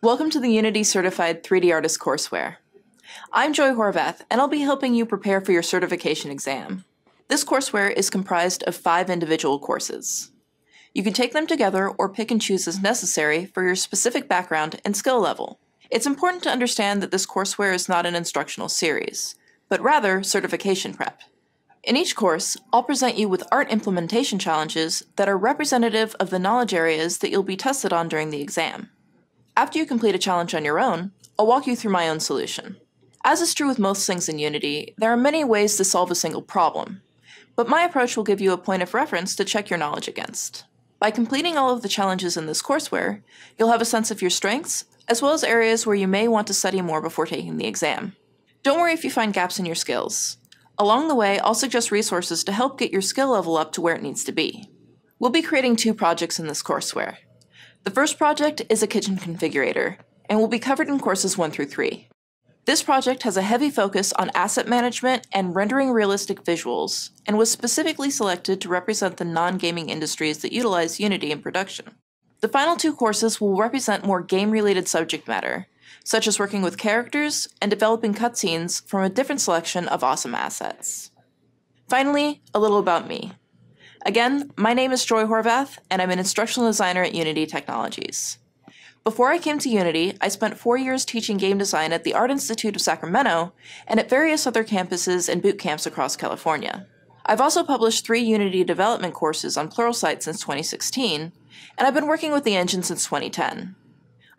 Welcome to the Unity Certified 3D Artist courseware. I'm Joy Horvath, and I'll be helping you prepare for your certification exam. This courseware is comprised of five individual courses. You can take them together or pick and choose as necessary for your specific background and skill level. It's important to understand that this courseware is not an instructional series, but rather certification prep. In each course, I'll present you with art implementation challenges that are representative of the knowledge areas that you'll be tested on during the exam. After you complete a challenge on your own, I'll walk you through my own solution. As is true with most things in Unity, there are many ways to solve a single problem, but my approach will give you a point of reference to check your knowledge against. By completing all of the challenges in this courseware, you'll have a sense of your strengths, as well as areas where you may want to study more before taking the exam. Don't worry if you find gaps in your skills. Along the way, I'll suggest resources to help get your skill level up to where it needs to be. We'll be creating two projects in this courseware. The first project is a kitchen configurator and will be covered in courses 1 through 3. This project has a heavy focus on asset management and rendering realistic visuals, and was specifically selected to represent the non gaming industries that utilize Unity in production. The final two courses will represent more game related subject matter, such as working with characters and developing cutscenes from a different selection of awesome assets. Finally, a little about me. Again, my name is Joy Horvath, and I'm an instructional designer at Unity Technologies. Before I came to Unity, I spent four years teaching game design at the Art Institute of Sacramento and at various other campuses and boot camps across California. I've also published three Unity development courses on Pluralsight since 2016, and I've been working with the engine since 2010.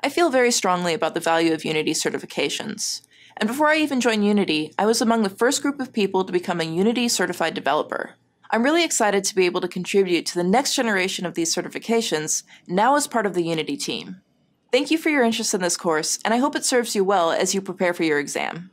I feel very strongly about the value of Unity certifications. And before I even joined Unity, I was among the first group of people to become a Unity certified developer. I'm really excited to be able to contribute to the next generation of these certifications, now as part of the Unity team. Thank you for your interest in this course, and I hope it serves you well as you prepare for your exam.